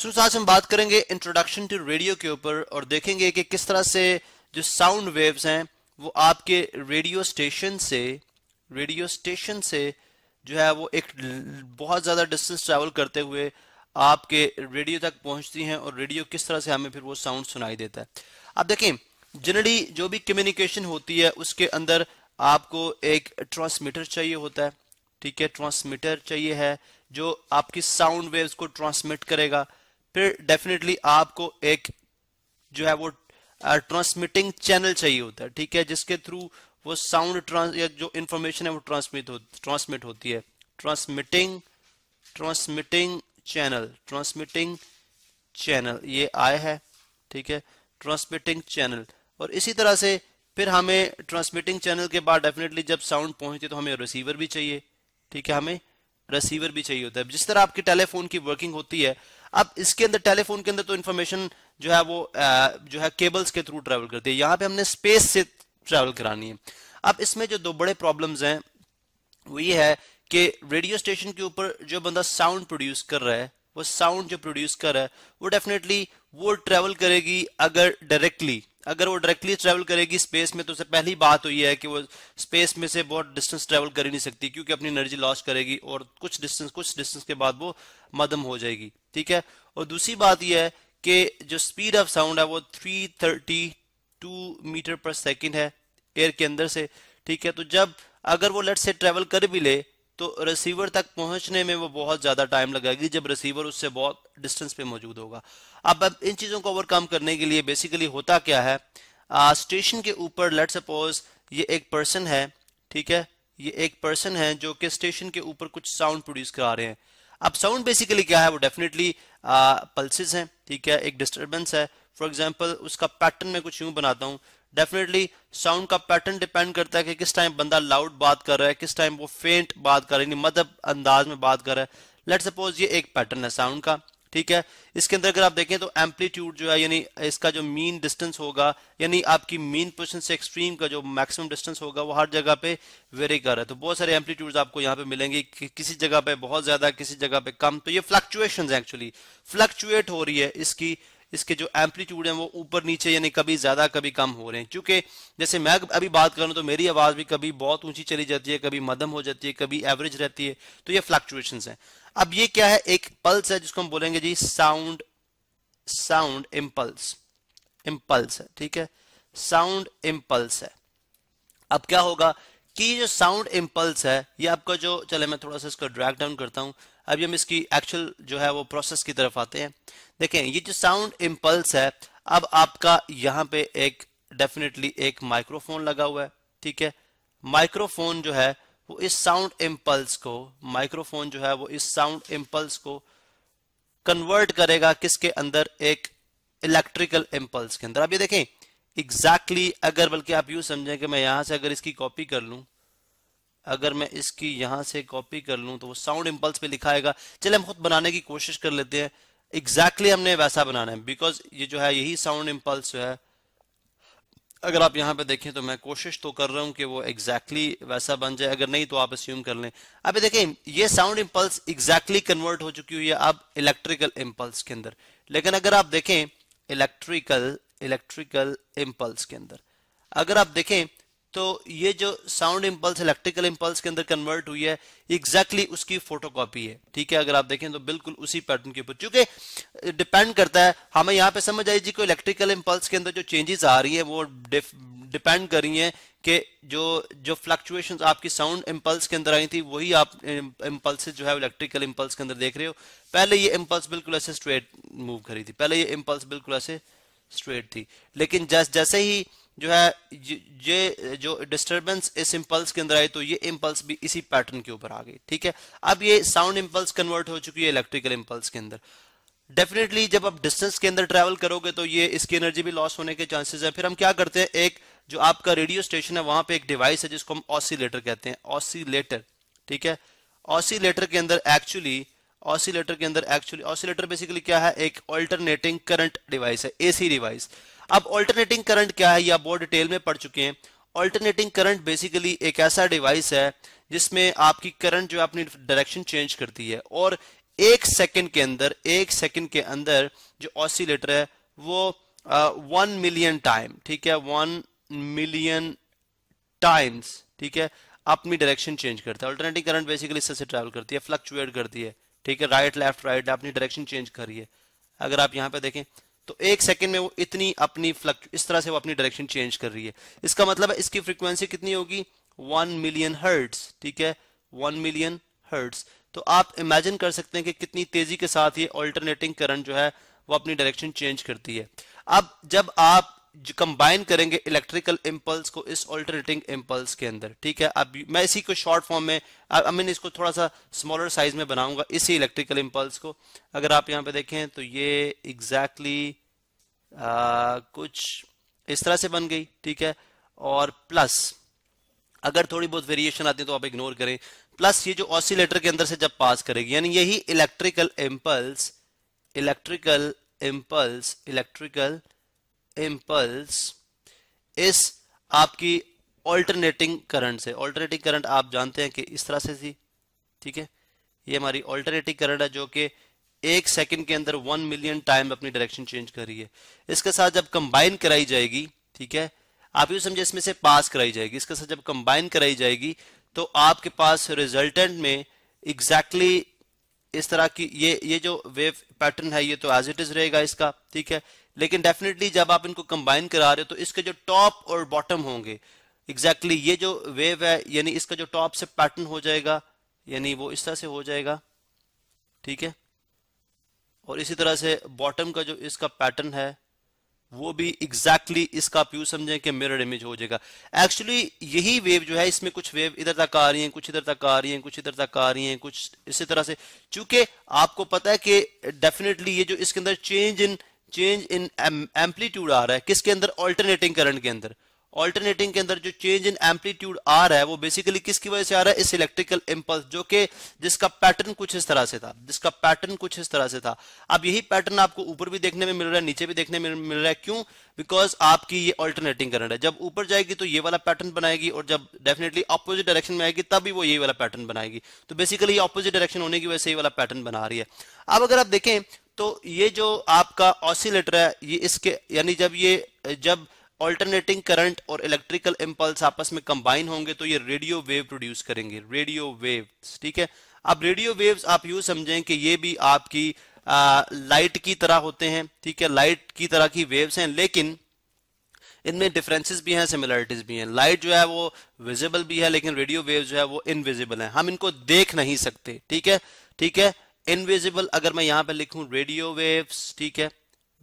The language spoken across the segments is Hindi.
सो आज हम बात करेंगे इंट्रोडक्शन टू रेडियो के ऊपर और देखेंगे कि किस तरह से जो साउंड वेव्स हैं वो आपके रेडियो स्टेशन से रेडियो स्टेशन से जो है वो एक बहुत ज़्यादा डिस्टेंस ट्रैवल करते हुए आपके रेडियो तक पहुंचती हैं और रेडियो किस तरह से हमें फिर वो साउंड सुनाई देता है आप देखें जनरली जो भी कम्युनिकेशन होती है उसके अंदर आपको एक ट्रांसमीटर चाहिए होता है ठीक है ट्रांसमीटर चाहिए है जो आपकी साउंड वेव्स को ट्रांसमिट करेगा फिर तो डेफिनेटली आपको एक जो है वो ट्रांसमिटिंग चैनल चाहिए होता है ठीक है जिसके थ्रू वो साउंड ट्रांस या जो इंफॉर्मेशन है वो ट्रांसमिट ट्रांसमिट होती है transmitting transmitting channel transmitting channel ये आय है ठीक है ट्रांसमिटिंग चैनल और इसी तरह से फिर हमें ट्रांसमिटिंग चैनल के बाद डेफिनेटली जब साउंड है तो हमें रिसीवर भी चाहिए ठीक है हमें रिसीवर भी चाहिए होता है जिस तरह आपके टेलीफोन की वर्किंग होती है अब इसके अंदर टेलीफोन के अंदर तो इन्फॉर्मेशन जो है वो जो है केबल्स के थ्रू ट्रेवल करती है यहाँ पे हमने स्पेस से ट्रेवल करानी है अब इसमें जो दो बड़े प्रॉब्लम्स हैं वो ये है कि रेडियो स्टेशन के ऊपर जो बंदा साउंड प्रोड्यूस कर रहा है वो साउंड जो प्रोड्यूस कर रहा है वो डेफिनेटली वो ट्रेवल करेगी अगर डायरेक्टली अगर वो डायरेक्टली ट्रेवल करेगी स्पेस में तो उससे पहली बात हुई तो है कि वो स्पेस में से बहुत डिस्टेंस ट्रेवल कर ही नहीं सकती क्योंकि अपनी एनर्जी लॉस करेगी और कुछ डिस्टेंस कुछ डिस्टेंस के बाद वो मदम हो जाएगी ठीक है और दूसरी बात यह है कि जो स्पीड ऑफ साउंड है वो three thirty two metre per second है एयर के अंदर से ठीक है तो जब अगर वो लेट से ट्रेवल कर भी ले तो रिसीवर तक पहुंचने में वो बहुत ज़्यादा टाइम लगाएगी जब रिसीवर उससे बहुत डिस्टेंस पे मौजूद होगा अब इन चीज़ों को ओवरकम करने के लिए बेसिकली होता क्या है स्टेशन के ऊपर लेट सपोज ये एक पर्सन है ठीक है ये एक पर्सन है जो कि स्टेशन के ऊपर कुछ साउंड प्रोड्यूस करा रहे हैं अब साउंड बेसिकली क्या है वो डेफिनेटली पल्सेस हैं ठीक है एक डिस्टर्बेंस है फॉर एग्जाम्पल उसका पैटर्न मैं कुछ यूं बनाता हूँ डेफिनेटली साउंड का पैटर्न डिपेंड करता है कि किस टाइम बंदा लाउड बात कर रहा है किस टाइम वो फेंट बात कर रहा है मदब मतलब अंदाज में बात कर रहा है लेट सपोज ये एक पैटर्न है साउंड का ठीक है इसके अंदर अगर आप देखें तो एम्पलीट्यूड जो है यानी इसका जो मीन डिस्टेंस होगा यानी आपकी मीन पोजिशन से एक्सट्रीम का जो मैक्सिमम डिस्टेंस होगा वो हर जगह पे वेरी कर रहा है तो बहुत सारे एम्पलीट्यूड आपको यहाँ पे मिलेंगे कि किसी जगह पे बहुत ज्यादा किसी जगह पे कम तो ये फ्लक्चुएशन है एक्चुअली फ्लक्चुएट हो रही है इसकी इसके जो एम्पलीट्यूड है वो ऊपर नीचे यानी कभी ज्यादा कभी कम हो रहे हैं क्योंकि जैसे मैं अभी बात करूँ तो मेरी आवाज भी कभी बहुत ऊंची चली जाती है कभी मदम हो जाती है कभी एवरेज रहती है तो ये फ्लक्चुएशन है अब ये क्या है एक पल्स है जिसको हम बोलेंगे जी साउंड साउंड इम्पल्स इम्पल्स है ठीक है साउंड इम्पल्स है अब क्या होगा कि जो साउंड इम्पल्स है ये आपका जो चले मैं थोड़ा सा इसको ड्रैग डाउन करता हूं अभी हम इसकी एक्चुअल जो है वो प्रोसेस की तरफ आते हैं देखें ये जो साउंड इम्पल्स है अब आपका यहाँ पे एक डेफिनेटली एक माइक्रोफोन लगा हुआ है ठीक है माइक्रोफोन जो है वो इस साउंड इम्पल्स को माइक्रोफोन जो है वो इस साउंड इम्पल्स को कन्वर्ट करेगा किसके अंदर एक इलेक्ट्रिकल इम्पल्स के अंदर अब ये देखें एग्जैक्टली exactly, अगर बल्कि आप यू समझें कि मैं यहां से अगर इसकी कॉपी कर लूं अगर मैं इसकी यहां से कॉपी कर लूं तो वो साउंड इम्पल्स पे लिखाएगा चले हम खुद बनाने की कोशिश कर लेते हैं एग्जैक्टली exactly हमने वैसा बनाना है बिकॉज ये जो है यही साउंड इम्पल्स है अगर आप यहाँ पे देखें तो मैं कोशिश तो कर रहा हूँ कि वो एग्जैक्टली exactly वैसा बन जाए अगर नहीं तो आप अस्यूम कर लें अब देखें ये साउंड इम्पल्स एग्जैक्टली कन्वर्ट हो चुकी हुई है अब इलेक्ट्रिकल इम्पल्स के अंदर लेकिन अगर आप देखें इलेक्ट्रिकल इलेक्ट्रिकल इम्पल्स के अंदर अगर आप देखें तो ये जो साउंड इम्पल्स इलेक्ट्रिकल इम्पल्स के अंदर कन्वर्ट हुई है एग्जैक्टली exactly उसकी फोटोकॉपी है ठीक है अगर आप देखें तो बिल्कुल उसी पैटर्न के ऊपर चूंकि डिपेंड करता है हमें यहाँ पे समझ आई जी को इलेक्ट्रिकल इम्पल्स के अंदर जो चेंजेस आ रही है वो डिपेंड कर रही है कि जो जो फ्लक्चुएशन आपकी साउंड इम्पल्स के अंदर आई थी वही आप इम्पल्स जो है इलेक्ट्रिकल इम्पल्स के अंदर देख रहे हो पहले ये इम्पल्स बिल्कुल ऐसे स्ट्रेट मूव करी थी पहले ये इम्पल्स बिल्कुल ऐसे स्ट्रेट थी लेकिन जैसे ही जो है ये जो डिस्टरबेंस इस इम्पल्स के अंदर आई तो ये इम्पल्स भी इसी पैटर्न के ऊपर आ गई ठीक है अब ये साउंड इम्पल्स कन्वर्ट हो चुकी है इलेक्ट्रिकल इम्पल्स के अंदर डेफिनेटली जब आप डिस्टेंस के अंदर ट्रेवल करोगे तो ये इसकी एनर्जी भी लॉस होने के चांसेस है फिर हम क्या करते हैं एक जो आपका रेडियो स्टेशन है वहां पर एक डिवाइस है जिसको हम ऑसीलेटर कहते हैं ऑसिलेटर ठीक है ऑसिलेटर के अंदर एक्चुअली ऑसिलेटर के अंदर एक्चुअली ऑसिलेटर बेसिकली क्या है एक ऑल्टरनेटिंग करंट डिवाइस है एसी डिवाइस अब ऑल्टरनेटिंग करंट क्या है यह आप बहुत डिटेल में पढ़ चुके हैं ऑल्टरनेटिंग करंट बेसिकली एक ऐसा डिवाइस है जिसमें आपकी करंट जो है अपनी डायरेक्शन चेंज करती है और एक सेकंड के अंदर एक सेकंड के अंदर जो ऑसिलेटर है वो वन मिलियन टाइम ठीक है वन मिलियन टाइम्स ठीक है अपनी डायरेक्शन चेंज करता है ऑल्टरनेटिंग करंट बेसिकली इससे ट्रेवल करती है फ्लक्चुएट करती है ठीक है राइट लेफ्ट राइट अपनी डायरेक्शन चेंज करिए अगर आप यहां पर देखें तो एक सेकंड में वो इतनी अपनी फ्लक्च इस तरह से वो अपनी डायरेक्शन चेंज कर रही है इसका मतलब है इसकी फ्रिक्वेंसी कितनी होगी वन मिलियन हर्ट्स ठीक है वन मिलियन हर्ट्स तो आप इमेजिन कर सकते हैं कि कितनी तेजी के साथ ये ऑल्टरनेटिंग करंट जो है वो अपनी डायरेक्शन चेंज करती है अब जब आप कंबाइन करेंगे इलेक्ट्रिकल इम्पल्स को इस ऑल्टरनेटिंग इम्पल्स के अंदर ठीक है अब मैं इसी को शॉर्ट फॉर्म में आई मीन इसको थोड़ा सा स्मॉलर साइज में बनाऊंगा इसी इलेक्ट्रिकल इम्पल्स को अगर आप यहां पे देखें तो ये एग्जैक्टली exactly, कुछ इस तरह से बन गई ठीक है और प्लस अगर थोड़ी बहुत वेरिएशन आती है तो आप इग्नोर करें प्लस ये जो ऑसिलेटर के अंदर से जब पास करेगी यानी यही electrical impulse electrical impulse electrical impulse इस आपकी ऑल्टरनेटिंग करंट से ऑल्टरनेटिंग करंट आप जानते हैं कि इस तरह से थी ठीक है ये हमारी ऑल्टरनेटिंग करंट है जो कि एक सेकंड के अंदर वन मिलियन टाइम अपनी डायरेक्शन चेंज कर रही है इसके साथ जब कंबाइन कराई जाएगी ठीक है आप यू समझे इसमें से पास कराई जाएगी इसके साथ जब कंबाइन कराई जाएगी तो आपके पास रिजल्टेंट में एग्जैक्टली exactly इस तरह की ये ये जो वेव पैटर्न है ये तो एज इट इज रहेगा इसका ठीक है लेकिन डेफिनेटली जब आप इनको कंबाइन करा रहे हो तो इसके जो टॉप और बॉटम होंगे एग्जैक्टली exactly ये जो वेव है यानी इसका जो टॉप से पैटर्न हो जाएगा यानी वो इस तरह से हो जाएगा ठीक है और इसी तरह से बॉटम का जो इसका पैटर्न है वो भी एग्जैक्टली exactly इसका आप यू समझें कि मिरर इमेज हो जाएगा एक्चुअली यही वेव जो है इसमें कुछ वेव इधर तक आ रही हैं कुछ इधर तक आ रही हैं कुछ इधर तक आ रही हैं कुछ इसी तरह से चूंकि आपको पता है कि डेफिनेटली ये जो इसके अंदर change in change in amplitude आ रहा है किसके अंदर ऑल्टरनेटिंग करंट के अंदर ऑल्टरनेटिंग के अंदर जो चेंज इन एम्पलीट्यूड आ रहा है वो बेसिकली किसकी वजह से आ रहा है इस इलेक्ट्रिकल इम्पल्स जो कि जिसका पैटर्न कुछ इस तरह से था जिसका पैटर्न कुछ इस तरह से था अब यही पैटर्न आपको ऊपर भी देखने में मिल रहा है नीचे भी देखने में मिल रहा है क्यों बिकॉज आपकी ये ऑल्टरनेटिंग करंट है जब ऊपर जाएगी तो ये वाला पैटर्न बनाएगी और जब डेफिनेटली अपोजिट डायरेक्शन में आएगी तब भी वो यही वाला पैटर्न बनाएगी तो बेसिकली ऑपोजिट डायरेक्शन होने की वजह से ये वाला पैटर्न बना रही है अब अगर आप देखें तो ये जो आपका ऑसिलेटर है ये इसके यानी जब ये जब ऑल्टरनेटिंग करंट और इलेक्ट्रिकल इम्पल्स आपस में कंबाइन होंगे तो ये रेडियो वेव प्रोड्यूस करेंगे रेडियो वेव ठीक है अब रेडियो वेव्स आप यू समझें कि ये भी आपकी आ, लाइट की तरह होते हैं ठीक है लाइट की तरह की वेव्स हैं लेकिन इनमें डिफरेंसेस भी हैं सिमिलरिटीज भी हैं लाइट जो है वो विजिबल भी है लेकिन रेडियो वेव जो है वो इनविजिबल है हम इनको देख नहीं सकते ठीक है ठीक है इनविजिबल अगर मैं यहां पे लिखूं रेडियो वेव्स ठीक है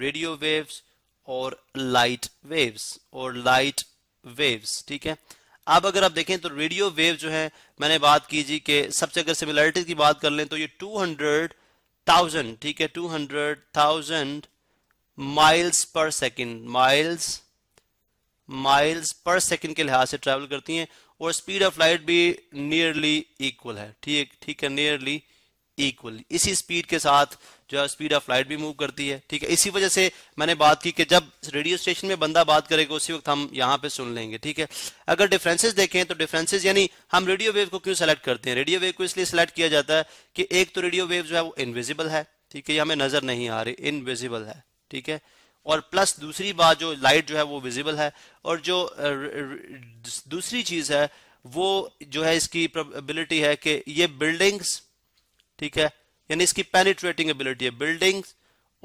रेडियो वेव्स और लाइट वेव्स और लाइट वेव्स ठीक है अब अगर आप देखें तो रेडियो वेव जो है मैंने बात की जी के सबसे अगर सिमिलरिटीज की बात कर लें तो ये 200,000 ठीक है 200,000 miles per second miles miles per second के लिहाज से ट्रेवल करती हैं और स्पीड ऑफ लाइट भी नियरली इक्वल है ठीक ठीक है नियरली इक्वल इसी स्पीड के साथ जो है स्पीड ऑफ लाइट भी मूव करती है ठीक है इसी वजह से मैंने बात की कि जब रेडियो स्टेशन में बंदा बात करेगा उसी वक्त हम यहाँ पे सुन लेंगे ठीक है अगर डिफरेंसेस देखें तो डिफरेंसेस यानी हम रेडियो वेव को क्यों सेलेक्ट करते हैं रेडियो वेव को इसलिए सेलेक्ट किया जाता है कि एक तो रेडियो वेव जो है वो इनविजिबल है ठीक है ये हमें नजर नहीं आ रही इनविजिबल है ठीक है और प्लस दूसरी बात जो लाइट जो है वो विजिबल है और जो दूसरी चीज है वो जो है इसकी प्रोबेबिलिटी है कि ये बिल्डिंग्स ठीक है यानी इसकी पेनिट्रेटिंग एबिलिटी है बिल्डिंग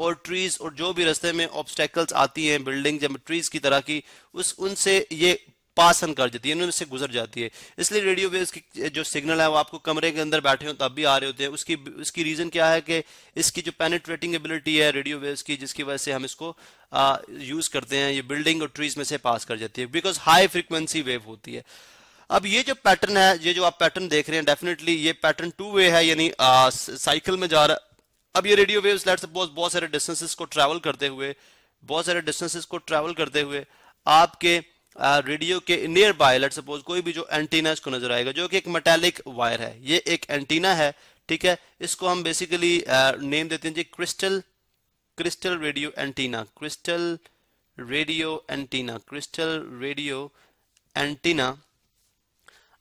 और ट्रीज और जो भी रस्ते में ऑब्स्टेकल्स आती हैं बिल्डिंग जब ट्रीज की तरह की उस उनसे ये पासन कर जाती है उनसे गुजर जाती है इसलिए रेडियो वेव्स की जो सिग्नल है वो आपको कमरे के अंदर बैठे हो तब भी आ रहे होते हैं उसकी उसकी रीजन क्या है कि इसकी जो पेनिट्रेटिंग एबिलिटी है रेडियो वेव्स की जिसकी वजह से हम इसको यूज करते हैं ये बिल्डिंग और ट्रीज में से पास कर जाती है बिकॉज हाई फ्रिक्वेंसी वेव होती है अब ये जो पैटर्न है ये जो आप पैटर्न देख रहे हैं डेफिनेटली ये पैटर्न टू वे है यानी साइकिल में जा रहा अब ये रेडियो वेव्स लेट सपोज बहुत सारे डिस्टेंसेस को ट्रैवल करते हुए बहुत सारे डिस्टेंसेस को ट्रैवल करते हुए आपके रेडियो के नियर बाय लेट सपोज कोई भी जो एंटीना इसको नजर आएगा जो कि एक मेटेलिक वायर है ये एक एंटीना है ठीक है इसको हम बेसिकली नेम देते हैं जी crystal crystal radio antenna crystal radio antenna crystal radio antenna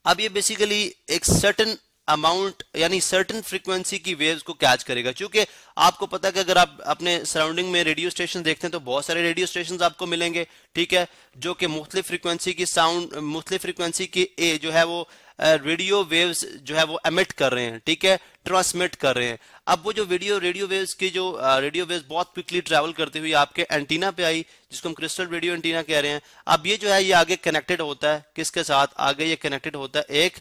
अब ये बेसिकली एक सर्टन अमाउंट यानी सर्टन फ्रीक्वेंसी की वेव्स को कैच करेगा क्योंकि आपको पता है कि अगर आप अपने सराउंडिंग में रेडियो स्टेशन देखते हैं तो बहुत सारे रेडियो स्टेशन आपको मिलेंगे ठीक है जो कि मुख्तलिफ फ्रीक्वेंसी की साउंड मुख्तलिफ फ्रीक्वेंसी की ए जो है वो रेडियो वेव्स जो है वो एमिट कर रहे हैं ठीक है ट्रांसमिट कर रहे हैं अब वो जो वीडियो रेडियो वेव्स की जो रेडियो वेव्स बहुत क्विकली ट्रेवल करते हुए आपके एंटीना पे आई जिसको हम क्रिस्टल रेडियो एंटीना कह रहे हैं अब ये जो है ये आगे कनेक्टेड होता है किसके साथ आगे ये कनेक्टेड होता है एक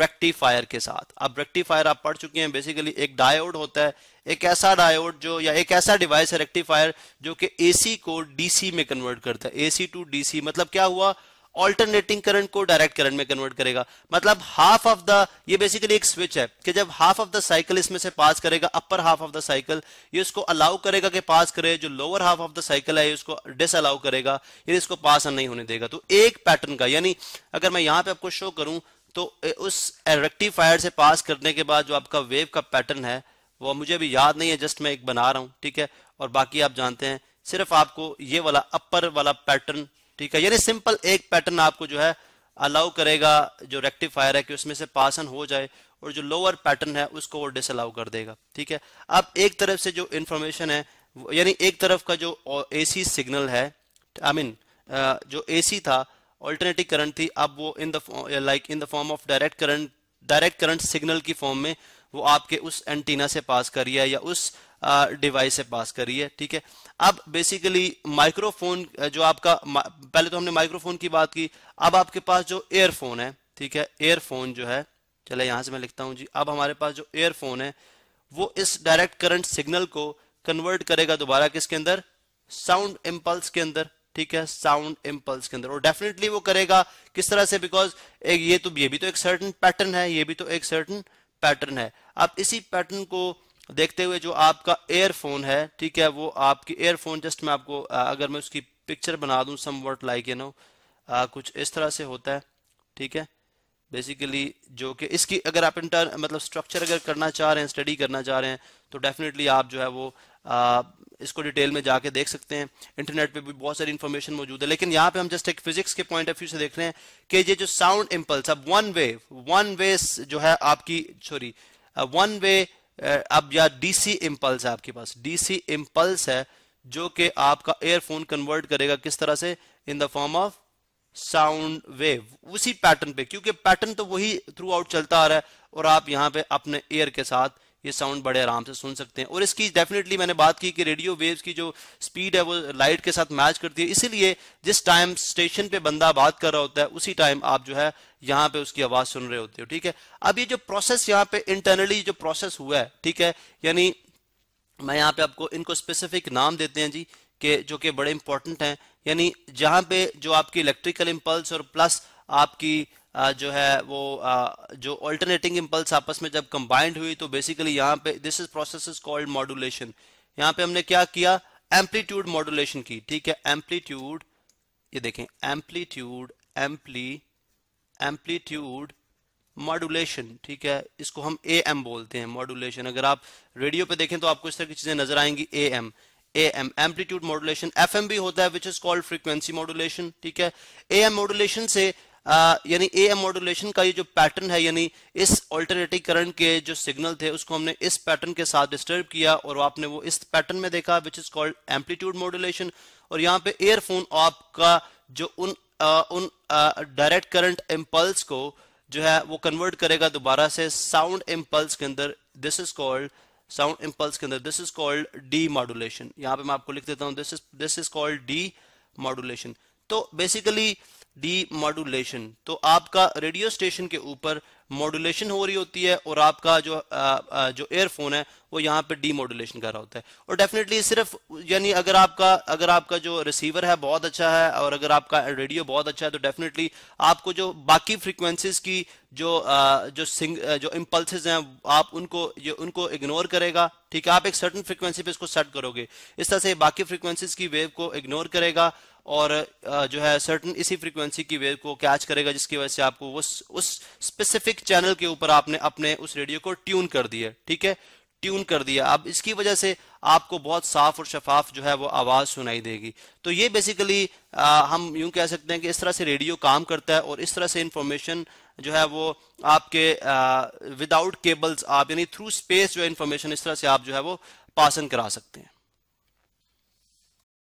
रेक्टिफायर के साथ अब रेक्टिफायर आप पढ़ चुके हैं बेसिकली एक डायोड होता है एक ऐसा डायोड जो या एक ऐसा डिवाइस है रेक्टिफायर जो कि एसी को डीसी में कन्वर्ट करता है एसी टू डीसी मतलब क्या हुआ ऑल्टरनेटिंग करंट को डायरेक्ट करंट में कन्वर्ट करेगा मतलब हाफ ऑफ द ये बेसिकली एक स्विच है कि जब हाफ ऑफ द साइकिल इसमें से पास करेगा upper half of the cycle ये इसको अलाउ करेगा कि पास करे जो lower half of the cycle है इसको डिस अलाउ करेगा ये इसको पास नहीं होने देगा तो एक पैटर्न का यानी अगर मैं यहां पर आपको शो करूं तो उस रेक्टिफायर से पास करने के बाद जो आपका वेव का पैटर्न है वो मुझे अभी याद नहीं है जस्ट मैं एक बना रहा हूं ठीक है और बाकी आप जानते हैं सिर्फ आपको ये वाला अपर वाला पैटर्न ठीक है यानी सिंपल एक पैटर्न आपको जो है अलाउ करेगा जो रेक्टिफायर है कि उसमें से पास हो जाए और जो लोअर पैटर्न है उसको वो डिसअलाउ कर देगा ठीक है अब एक तरफ से जो इंफॉर्मेशन है यानी एक तरफ का जो एसी सिग्नल है आई I मीन mean, जो एसी था ऑल्टरनेटिव करंट थी अब वो in the like in the form of direct current direct current signal की फॉर्म में वो आपके उस एंटीना से पास कर रही है या उस डिवाइस से पास करी है ठीक है अब बेसिकली माइक्रोफोन जो आपका पहले तो हमने माइक्रोफोन की बात की अब आपके पास जो एयरफोन है ठीक है एयरफोन जो है चले यहां से मैं लिखता हूं जी अब हमारे पास जो एयरफोन है वो इस डायरेक्ट करंट सिग्नल को कन्वर्ट करेगा दोबारा किसके अंदर साउंड इम्पल्स के अंदर ठीक है साउंड इम्पल्स के अंदर और डेफिनेटली वो करेगा किस तरह से बिकॉज ये तो ये भी तो एक सर्टन पैटर्न है ये भी तो एक सर्टन पैटर्न है अब इसी पैटर्न को देखते हुए जो आपका एयरफोन है ठीक है वो आपकी एयरफोन जस्ट मैं आपको अगर मैं उसकी पिक्चर बना दूं some word like you know कुछ इस तरह से होता है ठीक है बेसिकली जो कि इसकी अगर आप इंटर मतलब स्ट्रक्चर अगर करना चाह रहे हैं स्टडी करना चाह रहे हैं तो डेफिनेटली आप जो है वो आ, इसको डिटेल में जाके देख सकते हैं इंटरनेट पे भी बहुत सारी इंफॉर्मेशन मौजूद है लेकिन यहाँ पे हम जस्ट एक फिजिक्स के पॉइंट ऑफ व्यू से देख रहे हैं कि ये जो साउंड इम्पल्स अब वन वे वन वे जो है आपकी सॉरी वन वे अब या डीसी इम्पल्स है आपके पास डीसी इम्पल्स है जो कि आपका एयरफोन कन्वर्ट करेगा किस तरह से in the form of sound wave उसी पैटर्न पे क्योंकि पैटर्न तो वही थ्रू आउट चलता आ रहा है और आप यहां पे अपने एयर के साथ ये साउंड बड़े आराम से सुन सकते हैं और इसकी डेफिनेटली मैंने बात की कि रेडियो वेव्स की जो स्पीड है वो लाइट के साथ मैच करती है इसीलिए जिस टाइम स्टेशन पे बंदा बात कर रहा होता है उसी टाइम आप जो है यहाँ पे उसकी आवाज सुन रहे होते हो ठीक है अब ये जो प्रोसेस यहाँ पे इंटरनली जो प्रोसेस हुआ है ठीक है यानी मैं यहाँ पे आपको इनको स्पेसिफिक नाम देते हैं जी के जो कि बड़े इंपॉर्टेंट हैं यानी जहाँ पे जो आपकी इलेक्ट्रिकल इम्पल्स और प्लस आपकी जो है वो जो ऑल्टरनेटिंग इम्पल्स आपस में जब कंबाइंड हुई तो बेसिकली यहाँ पे this is process is called modulation यहाँ पे हमने क्या किया एम्पलीट्यूड मॉडुलेशन की ठीक है एम्पलीट्यूड ये देखें एम्पलीट्यूड एम्पली एम्पलीट्यूड मॉडुलेशन ठीक है इसको हम ए एम बोलते हैं मॉडुलेशन अगर आप रेडियो पे देखें तो आपको इस तरह की चीजें नजर आएंगी A M A M amplitude modulation F M भी होता है which is called frequency modulation ठीक है ए एम मॉडुलेशन से यानी ए एम मॉडुलेशन का ये जो पैटर्न है यानी इस ऑल्टरनेटिव करंट के जो सिग्नल थे उसको हमने इस पैटर्न के साथ डिस्टर्ब किया और आपने वो इस पैटर्न में देखा which is called amplitude modulation और यहाँ पे एयरफोन आपका जो उन आ, उन डायरेक्ट करंट इम्पल्स को जो है वो कन्वर्ट करेगा दोबारा से साउंड इम्पल्स के अंदर this is called sound impulse के अंदर this is called demodulation यहाँ पे मैं आपको लिख देता हूँ this is this is called demodulation तो बेसिकली डी मॉडुलेशन तो आपका रेडियो स्टेशन के ऊपर मॉडुलेशन हो रही होती है और आपका जो आ, जो एयरफोन है वो यहाँ पे डी मॉडुलेशन कर रहा होता है और डेफिनेटली सिर्फ यानी अगर आपका अगर आपका जो रिसीवर है बहुत अच्छा है और अगर आपका रेडियो बहुत अच्छा है तो डेफिनेटली आपको जो बाकी फ्रिक्वेंसीज की जो आ, जो सिंग जो इम्पल्सिस हैं आप उनको ये उनको इग्नोर करेगा ठीक है आप एक सर्टन फ्रिक्वेंसी पे इसको सेट करोगे इस तरह से बाकी फ्रिक्वेंसीज की वेव को इग्नोर करेगा और जो है सर्टन इसी फ्रीक्वेंसी की वेव को कैच करेगा जिसकी वजह से आपको उस उस स्पेसिफिक चैनल के ऊपर आपने अपने उस रेडियो को ट्यून कर दिया ठीक है ट्यून कर दिया अब इसकी वजह से आपको बहुत साफ और शफाफ जो है वो आवाज़ सुनाई देगी तो ये बेसिकली हम यूं कह सकते हैं कि इस तरह से रेडियो काम करता है और इस तरह से इंफॉर्मेशन जो है वो आपके विदाउट केबल्स आप यानी थ्रू स्पेस जो है इंफॉर्मेशन इस तरह से आप जो है वो पासन करा सकते हैं